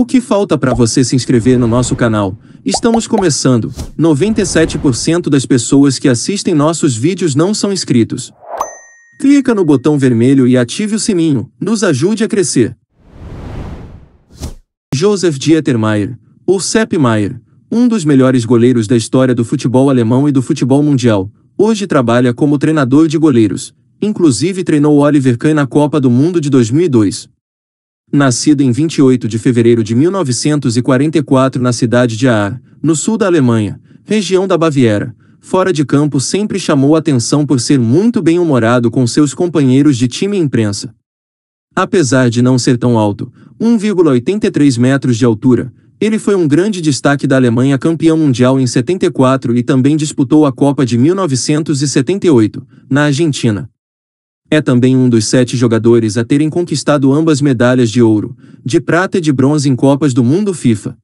O que falta para você se inscrever no nosso canal? Estamos começando. 97% das pessoas que assistem nossos vídeos não são inscritos. Clica no botão vermelho e ative o sininho. Nos ajude a crescer. Joseph Dietermeier, ou Sepp Maier, um dos melhores goleiros da história do futebol alemão e do futebol mundial, hoje trabalha como treinador de goleiros. Inclusive treinou Oliver Kahn na Copa do Mundo de 2002 nascido em 28 de fevereiro de 1944 na cidade de Aar, no sul da Alemanha, região da Baviera, fora de campo sempre chamou atenção por ser muito bem-humorado com seus companheiros de time e imprensa. Apesar de não ser tão alto, 1,83 metros de altura, ele foi um grande destaque da Alemanha campeão mundial em 74 e também disputou a Copa de 1978, na Argentina. É também um dos sete jogadores a terem conquistado ambas medalhas de ouro, de prata e de bronze em Copas do Mundo FIFA.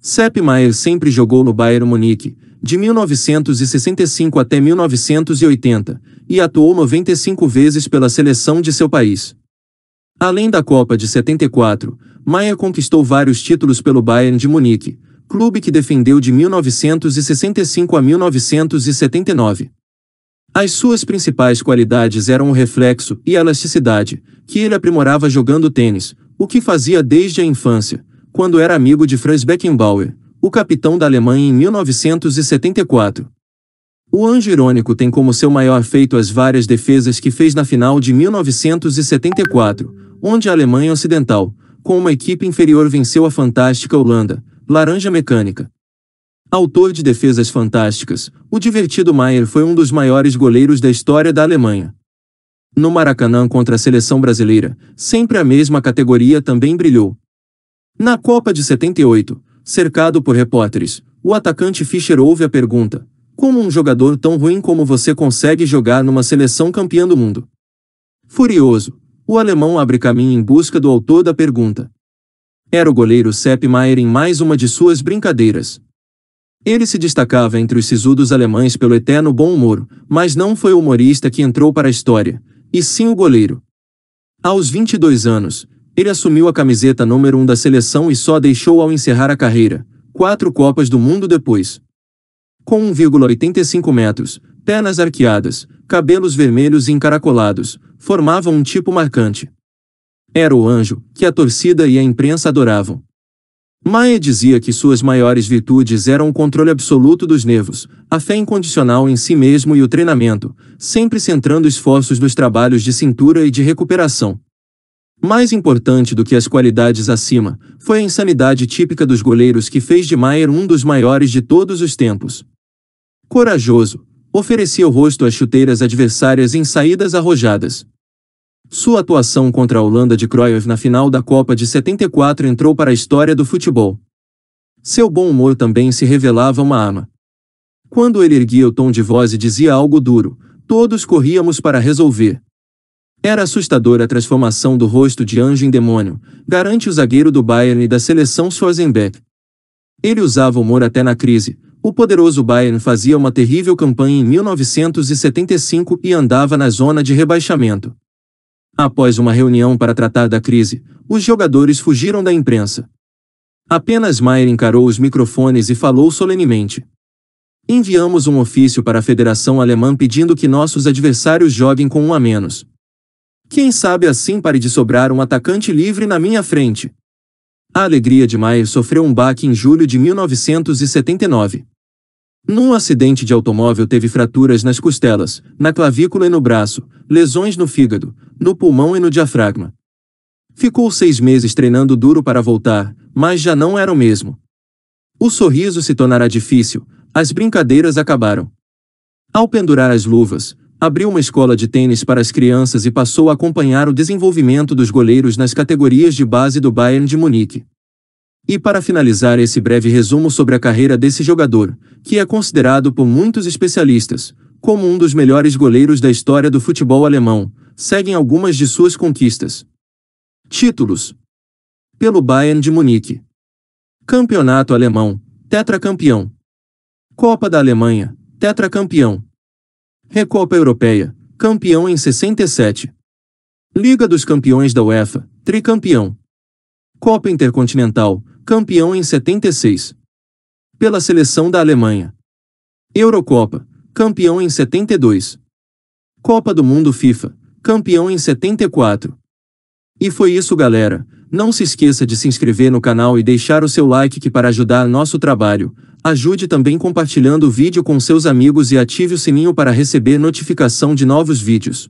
Sepp Maier sempre jogou no Bayern Munique, de 1965 até 1980, e atuou 95 vezes pela seleção de seu país. Além da Copa de 74, Maier conquistou vários títulos pelo Bayern de Munique, clube que defendeu de 1965 a 1979. As suas principais qualidades eram o reflexo e a elasticidade, que ele aprimorava jogando tênis, o que fazia desde a infância, quando era amigo de Franz Beckenbauer, o capitão da Alemanha em 1974. O anjo irônico tem como seu maior feito as várias defesas que fez na final de 1974, onde a Alemanha Ocidental, com uma equipe inferior, venceu a fantástica Holanda, laranja mecânica, Autor de defesas fantásticas, o divertido Maier foi um dos maiores goleiros da história da Alemanha. No Maracanã contra a seleção brasileira, sempre a mesma categoria também brilhou. Na Copa de 78, cercado por repórteres, o atacante Fischer ouve a pergunta: Como um jogador tão ruim como você consegue jogar numa seleção campeã do mundo? Furioso, o alemão abre caminho em busca do autor da pergunta. Era o goleiro Sepp Maier em mais uma de suas brincadeiras. Ele se destacava entre os sisudos alemães pelo eterno bom humor, mas não foi o humorista que entrou para a história, e sim o goleiro. Aos 22 anos, ele assumiu a camiseta número 1 um da seleção e só deixou ao encerrar a carreira, quatro Copas do Mundo depois. Com 1,85 metros, pernas arqueadas, cabelos vermelhos e encaracolados, formava um tipo marcante. Era o anjo que a torcida e a imprensa adoravam. Maia dizia que suas maiores virtudes eram o controle absoluto dos nervos, a fé incondicional em si mesmo e o treinamento, sempre centrando esforços nos trabalhos de cintura e de recuperação. Mais importante do que as qualidades acima, foi a insanidade típica dos goleiros que fez de Maier um dos maiores de todos os tempos. Corajoso, oferecia o rosto às chuteiras adversárias em saídas arrojadas. Sua atuação contra a Holanda de Cruyff na final da Copa de 74 entrou para a história do futebol. Seu bom humor também se revelava uma arma. Quando ele erguia o tom de voz e dizia algo duro, todos corríamos para resolver. Era assustadora a transformação do rosto de anjo em demônio, garante o zagueiro do Bayern e da seleção Schwarzenbeck. Ele usava humor até na crise. O poderoso Bayern fazia uma terrível campanha em 1975 e andava na zona de rebaixamento. Após uma reunião para tratar da crise, os jogadores fugiram da imprensa. Apenas Maier encarou os microfones e falou solenemente. Enviamos um ofício para a Federação Alemã pedindo que nossos adversários joguem com um a menos. Quem sabe assim pare de sobrar um atacante livre na minha frente. A alegria de Maier sofreu um baque em julho de 1979. Num acidente de automóvel teve fraturas nas costelas, na clavícula e no braço, lesões no fígado, no pulmão e no diafragma. Ficou seis meses treinando duro para voltar, mas já não era o mesmo. O sorriso se tornará difícil, as brincadeiras acabaram. Ao pendurar as luvas, abriu uma escola de tênis para as crianças e passou a acompanhar o desenvolvimento dos goleiros nas categorias de base do Bayern de Munique. E para finalizar esse breve resumo sobre a carreira desse jogador, que é considerado por muitos especialistas como um dos melhores goleiros da história do futebol alemão, seguem algumas de suas conquistas. Títulos: pelo Bayern de Munique, Campeonato Alemão, tetracampeão. Copa da Alemanha, tetracampeão. Recopa Europeia, campeão em 67. Liga dos Campeões da UEFA, tricampeão. Copa Intercontinental, campeão em 76. Pela seleção da Alemanha. Eurocopa, campeão em 72. Copa do Mundo FIFA, campeão em 74. E foi isso, galera. Não se esqueça de se inscrever no canal e deixar o seu like que para ajudar nosso trabalho. Ajude também compartilhando o vídeo com seus amigos e ative o sininho para receber notificação de novos vídeos.